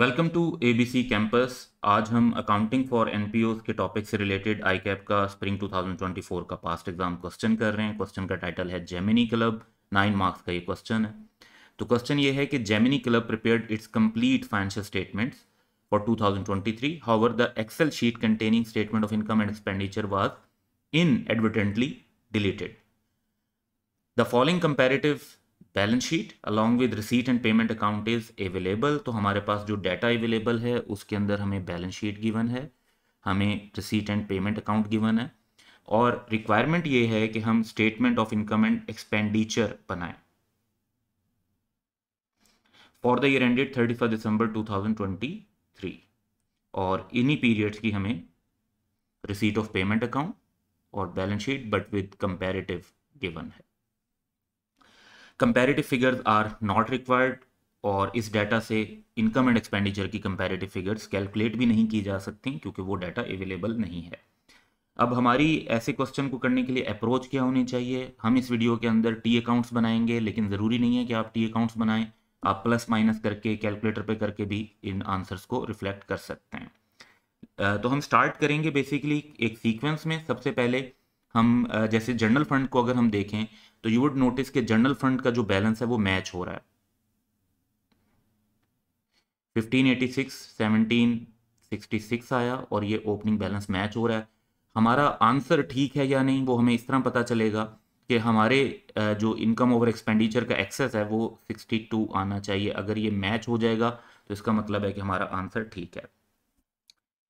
welcome to ABC campus आज हम accounting for एनपीओज के टॉपिक से रिलेटेड आई कैप का स्प्रिंग 2024 का पास्ट एग्जाम क्वेश्चन कर रहे हैं क्वेश्चन का टाइटल है जेमिनी क्लब नाइन मार्क्स का ये क्वेश्चन है तो क्वेश्चन ये है कि Gemini club prepared its complete financial statements for 2023 however the excel sheet containing statement of income and expenditure was inadvertently deleted the following comparative balance sheet along with receipt and payment account is available तो हमारे पास जो data available है उसके अंदर हमें balance sheet given है हमें receipt and payment account given है और रिक्वायरमेंट ये है कि हम statement of income and expenditure बनाए for the year ended thirty first December two thousand twenty three और इन्हीं पीरियड्स की हमें रिसीट ऑफ पेमेंट अकाउंट और balance sheet but with comparative given है comparative figures are not required और इस data से इनकम एंड एक्सपेंडिचर की कंपेरेटिव फिगर्स कैलकुलेट भी नहीं की जा सकती क्योंकि वो डाटा अवेलेबल नहीं है अब हमारी ऐसे क्वेश्चन को करने के लिए अप्रोच क्या होनी चाहिए हम इस वीडियो के अंदर टी अकाउंट्स बनाएंगे लेकिन ज़रूरी नहीं है कि आप टी अकाउंट्स बनाएं आप प्लस माइनस करके कैलकुलेटर पे करके भी इन आंसर्स को रिफ्लेक्ट कर सकते हैं तो हम स्टार्ट करेंगे बेसिकली एक सीक्वेंस में सबसे पहले हम जैसे जनरल फंड को अगर हम देखें तो यू वुड नोटिस कि जनरल फंड का जो बैलेंस है वो मैच हो रहा है 1586, 1766 आया और ये ओपनिंग बैलेंस मैच हो रहा है हमारा आंसर ठीक है या नहीं वो हमें इस तरह पता चलेगा कि हमारे जो इनकम ओवर एक्सपेंडिचर का एक्सेस है वो 62 आना चाहिए अगर ये मैच हो जाएगा तो इसका मतलब है कि हमारा आंसर ठीक है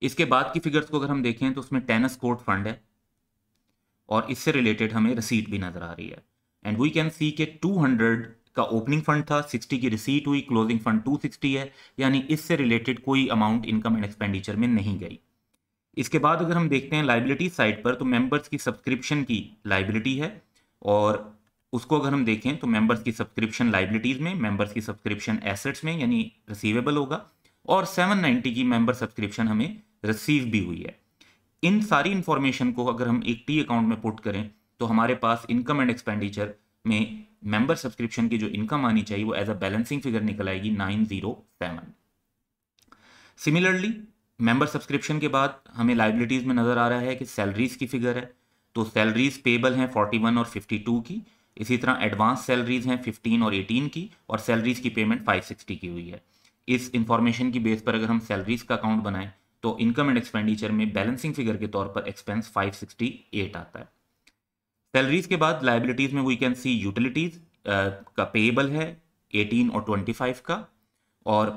इसके बाद की फिगर्स को अगर हम देखें तो उसमें टेनिस कोर्ट फंड है और इससे रिलेटेड हमें रसीद भी नज़र आ रही है एंड वी कैन सी के 200 का ओपनिंग फंड था 60 की रिसीट हुई क्लोजिंग फंड 260 है यानी इससे रिलेटेड कोई अमाउंट इनकम एंड एक्सपेंडिचर में नहीं गई इसके बाद अगर हम देखते हैं लाइबिलिटी साइड पर तो मेंबर्स की सब्सक्रिप्शन की लाइबिलिटी है और उसको अगर हम देखें तो मेंबर्स की सब्सक्रिप्शन लाइबिलिटीज़ में मेंबर्स की सब्सक्रिप्शन एसेट्स में यानी रिसीवेबल होगा और 790 की मेंबर सब्सक्रिप्शन हमें रिसीव भी हुई है इन सारी इन्फॉर्मेशन को अगर हम एक टी अकाउंट में पुट करें तो हमारे पास इनकम एंड एक्सपेंडिचर में मेंबर सब्सक्रिप्शन की जो इनकम आनी चाहिए वो एज अ बैलेंसिंग फिगर निकल आएगी nine zero seven similarly member subscription के बाद हमें लाइबिलिटीज़ में नज़र आ रहा है कि सैलरीज़ की फिगर है तो सैलरीज़ पेबल हैं 41 और 52 की इसी तरह एडवांस सैलरीज़ हैं 15 और 18 की और सैलरीज़ की पेमेंट 560 की हुई है इस इंफॉर्मेशन की बेस पर अगर हम सैलरीज़ का अकाउंट बनाएं तो इनकम एंड एक्सपेंडिचर में बैलेंसिंग फिगर के तौर पर एक्सपेंस 568 आता है सैलरीज के बाद लाइबिलिटीज में वी कैन सी यूटिलिटीज का पेएबल है 18 और 25 का और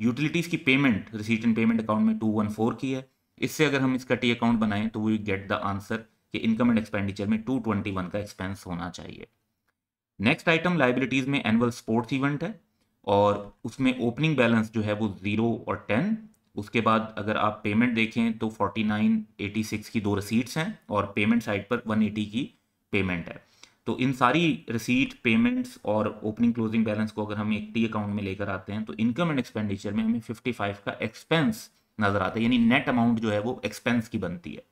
यूटिलिटीज की payment receipt and payment account में 214 की है इससे अगर हम इसका टी अकाउंट बनाएं तो वी गेट द आंसर कि इनकम एंड एक्सपेंडिचर में 221 का एक्सपेंस होना चाहिए नेक्स्ट आइटम लाइबिलिटीज में एनुअल स्पोर्ट्स इवेंट है और उसमें ओपनिंग बैलेंस जो है वो ज़ीरो और टेन उसके बाद अगर आप पेमेंट देखें तो सिक्स की दो रसीट्स हैं और पेमेंट साइड पर 180 की पेमेंट है तो इन सारी रिसीट पेमेंट्स और ओपनिंग क्लोजिंग बैलेंस को अगर हम एक टी अकाउंट में लेकर आते हैं तो इनकम एंड एक्सपेंडिचर में हमें 55 का एक्सपेंस नजर आता है यानी नेट अमाउंट जो है वो एक्सपेंस की बनती है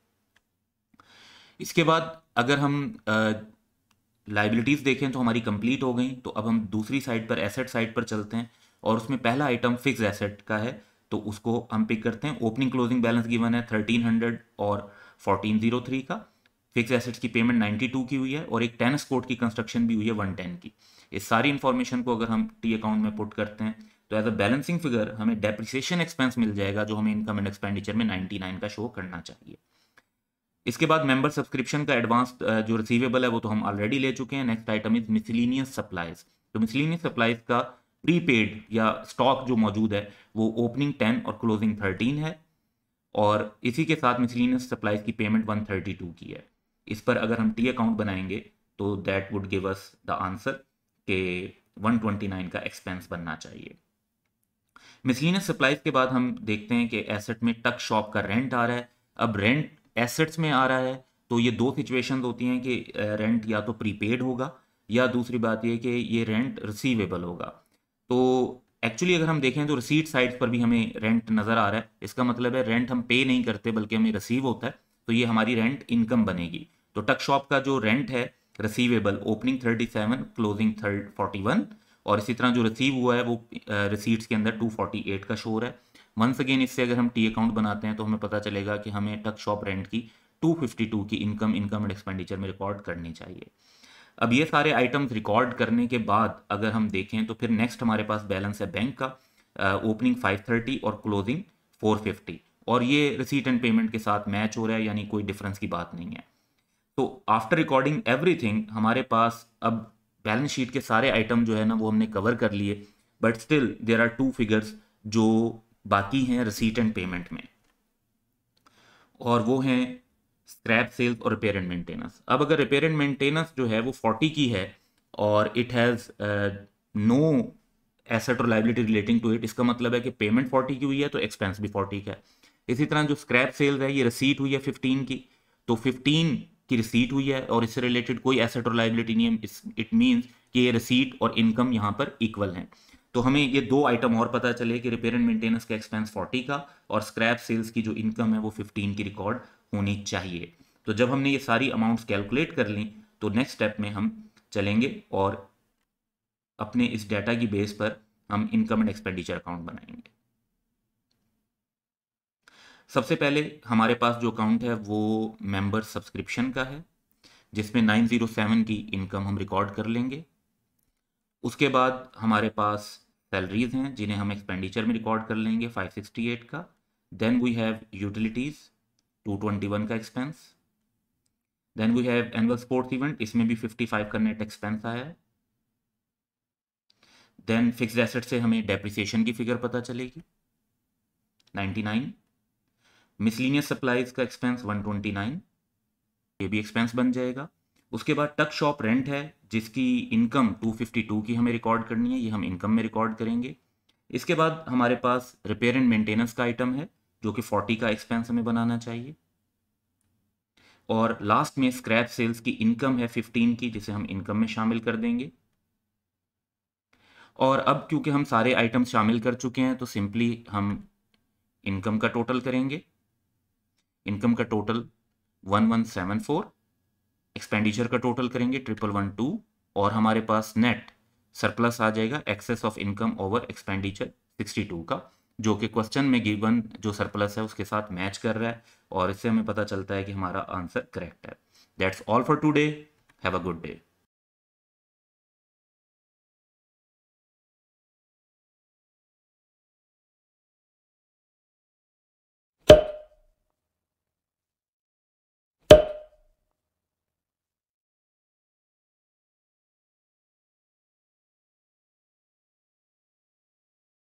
इसके बाद अगर हम लाइबिलिटीज़ देखें तो हमारी कंप्लीट हो गई तो अब हम दूसरी साइड पर एसेट साइड पर चलते हैं और उसमें पहला आइटम फिक्स एसेट का है तो उसको हम पिक करते हैं ओपनिंग क्लोजिंग बैलेंस गिवन है थर्टीन और फोर्टीन का फिक्स एसेट्स की पेमेंट 92 की हुई है और एक टेनिस कोर्ट की कंस्ट्रक्शन भी हुई है 110 की इस सारी इन्फॉर्मेशन को अगर हम टी अकाउंट में पुट करते हैं तो एज अ बैलेंसिंग फिगर हमें डेप्रिसिएशन एक्सपेंस मिल जाएगा जो हमें इनकम एंड एक्सपेंडिचर में 99 का शो करना चाहिए इसके बाद मेंबर सब्सक्रिप्शन का एडवांस जो रिसीवेबल है वो तो हम ऑलरेडी ले चुके हैं next item is miscellaneous supplies तो मिसलिनियस सप्लाइज का प्रीपेड या स्टॉक जो मौजूद है वो ओपनिंग टेन और क्लोजिंग थर्टीन है और इसी के साथ मिसलिनियस सप्लाइज की पेमेंट वन थर्टी टू की है इस पर अगर हम टी अकाउंट बनाएंगे तो that would give us the answer के 129 का एक्सपेंस बनना चाहिए मिसलिनियस सप्लाईज के बाद हम देखते हैं कि एसेट में टक शॉप का रेंट आ रहा है अब रेंट एसेट्स में आ रहा है तो ये दो सिचुएशंस होती हैं कि रेंट या तो प्रीपेड होगा या दूसरी बात यह कि ये रेंट रिसीवेबल होगा तो एक्चुअली अगर हम देखें तो रिसीट साइड पर भी हमें रेंट नज़र आ रहा है इसका मतलब है रेंट हम पे नहीं करते बल्कि हमें रिसीव होता है तो ये हमारी रेंट इनकम बनेगी तो टक शॉप का जो रेंट है receivable opening thirty seven closing third forty one और इसी तरह जो रिसीव हुआ है वो रिसीट्स के अंदर टू फोर्टी एट का शोर है वंस अगेन इससे अगर हम टी अकाउंट बनाते हैं तो हमें पता चलेगा कि हमें टक शॉप रेंट की टू फिफ्टी टू की इनकम इनकम एंड एक्सपेंडिचर में रिकॉर्ड करनी चाहिए अब ये सारे आइटम्स रिकॉर्ड करने के बाद अगर हम देखें तो फिर नेक्स्ट हमारे पास बैलेंस है बैंक का ओपनिंग फाइव थर्टी और क्लोजिंग फोर फिफ्टी और ये रिसीट एंड पेमेंट के साथ मैच हो रहा है यानी कोई डिफरेंस की बात नहीं है तो आफ्टर रिकॉर्डिंग एवरीथिंग हमारे पास अब बैलेंस शीट के सारे आइटम जो है ना वो हमने कवर कर लिए but still there are two figures जो बाकी हैं रिसीट एंड पेमेंट में और वो हैं स्क्रैप सेल्स और रिपेयर एंड मेंटेनेंस अब अगर रिपेयर एंड मेंटेनेंस जो है वो फोर्टी की है और इट हैज़ नो एसेट और लाइबिलिटी रिलेटिंग टू इट इसका मतलब है कि पेमेंट फोर्टी की हुई है तो एक्सपेंस भी फोर्टी का है इसी तरह जो स्क्रैप सेल्स है ये रिसीट हुई है फिफ्टीन की तो फिफ्टीन की रिसीट हुई है और इससे रिलेटेड कोई एसेट और लाइबिलिटी नहीं है इट मीन्स कि ये रिसीट और इनकम यहाँ पर इक्वल हैं तो हमें ये दो आइटम और पता चले कि रिपेयर एंड मेंटेनेंस का एक्सपेंस 40 का और स्क्रैप सेल्स की जो इनकम है वो 15 की रिकॉर्ड होनी चाहिए तो जब हमने ये सारी अमाउंट्स कैलकुलेट कर ली तो नेक्स्ट स्टेप में हम चलेंगे और अपने इस डाटा की बेस पर हम इनकम एंड एक्सपेंडिचर अकाउंट बनाएंगे सबसे पहले हमारे पास जो अकाउंट है वो मेंबर सब्सक्रिप्शन का है जिसमें 907 की इनकम हम रिकॉर्ड कर लेंगे उसके बाद हमारे पास सैलरीज हैं जिन्हें हम एक्सपेंडिचर में रिकॉर्ड कर लेंगे 568 का देन वी हैव यूटिलिटीज़ 221 का expense then we have annual sports event इसमें भी 55 का नेट एक्सपेंस आया है देन फिक्स्ड एसेट से हमें डेप्रिसिएशन की फिगर पता चलेगी नाइन मिसलिनियस सप्लाईज का एक्सपेंस 129 ये भी एक्सपेंस बन जाएगा उसके बाद टक शॉप रेंट है जिसकी इनकम 252 की हमें रिकॉर्ड करनी है ये हम इनकम में रिकॉर्ड करेंगे इसके बाद हमारे पास रिपेयर एंड मेंटेनेंस का आइटम है जो कि 40 का एक्सपेंस हमें बनाना चाहिए और लास्ट में स्क्रैप सेल्स की इनकम है 15 की जिसे हम इनकम में शामिल कर देंगे और अब क्योंकि हम सारे आइटम शामिल कर चुके हैं तो सिंपली हम इनकम का टोटल करेंगे इनकम का total one one seven four expenditure का टोटल करेंगे ट्रिपल वन टू और हमारे पास नेट सरप्लस आ जाएगा excess of income over expenditure sixty two का जो कि क्वेश्चन में गिवन जो सरप्लस है उसके साथ मैच कर रहा है और इससे हमें पता चलता है कि हमारा आंसर करेक्ट है that's all for today have a good day